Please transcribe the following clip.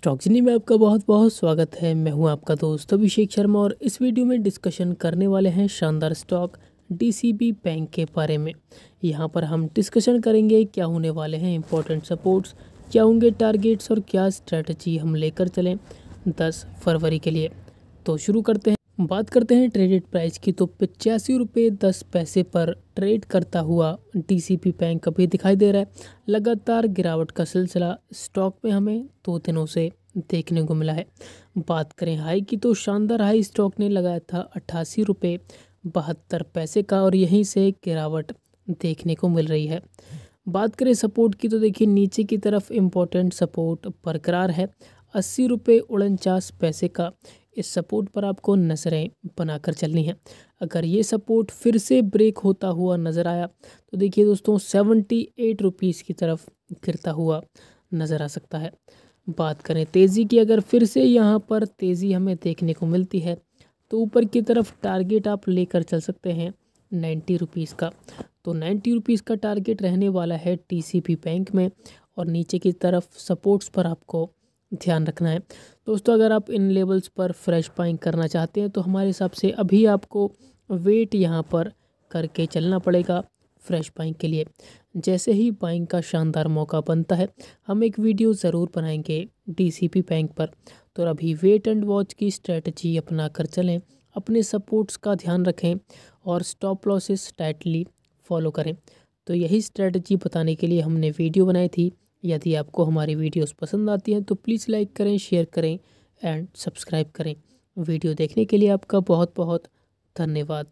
स्टॉक्सनी में आपका बहुत बहुत स्वागत है मैं हूं आपका दोस्त अभिषेक शर्मा और इस वीडियो में डिस्कशन करने वाले हैं शानदार स्टॉक डीसीबी बैंक के बारे में यहां पर हम डिस्कशन करेंगे क्या होने वाले हैं इंपॉर्टेंट सपोर्ट्स क्या होंगे टारगेट्स और क्या स्ट्रैटेजी हम लेकर चलें दस फरवरी के लिए तो शुरू करते हैं बात करते हैं ट्रेडेड प्राइस की तो पचासी रुपये दस पैसे पर ट्रेड करता हुआ डीसीपी बैंक अभी दिखाई दे रहा है लगातार गिरावट का सिलसिला स्टॉक में हमें दो दिनों से देखने को मिला है बात करें हाई की तो शानदार हाई स्टॉक ने लगाया था अट्ठासी रुपये बहत्तर पैसे का और यहीं से गिरावट देखने को मिल रही है बात करें सपोर्ट की तो देखिए नीचे की तरफ इम्पोर्टेंट सपोर्ट बरकरार है अस्सी रुपये उनचास पैसे का इस सपोर्ट पर आपको नजरें बनाकर चलनी है अगर ये सपोर्ट फिर से ब्रेक होता हुआ नज़र आया तो देखिए दोस्तों सेवेंटी एट रुपीज़ की तरफ गिरता हुआ नज़र आ सकता है बात करें तेज़ी की अगर फिर से यहाँ पर तेज़ी हमें देखने को मिलती है तो ऊपर की तरफ टारगेट आप लेकर चल सकते हैं नाइन्टी रुपीज़ का तो नाइन्टी रुपीज़ का टारगेट रहने वाला है टी बैंक में और नीचे की तरफ सपोर्ट्स पर आपको ध्यान रखना है दोस्तों अगर आप इन लेवल्स पर फ्रेश बाइंग करना चाहते हैं तो हमारे हिसाब से अभी आपको वेट यहाँ पर करके चलना पड़ेगा फ्रेश बाइंग के लिए जैसे ही बाइंग का शानदार मौका बनता है हम एक वीडियो ज़रूर बनाएंगे डीसीपी बैंक पर तो अभी वेट एंड वॉच की स्ट्रेटजी अपना कर चलें अपने सपोर्ट्स का ध्यान रखें और स्टॉप लॉसेस टाइटली फॉलो करें तो यही स्ट्रेटजी बताने के लिए हमने वीडियो बनाई थी यदि आपको हमारी वीडियोस पसंद आती हैं तो प्लीज़ लाइक करें शेयर करें एंड सब्सक्राइब करें वीडियो देखने के लिए आपका बहुत बहुत धन्यवाद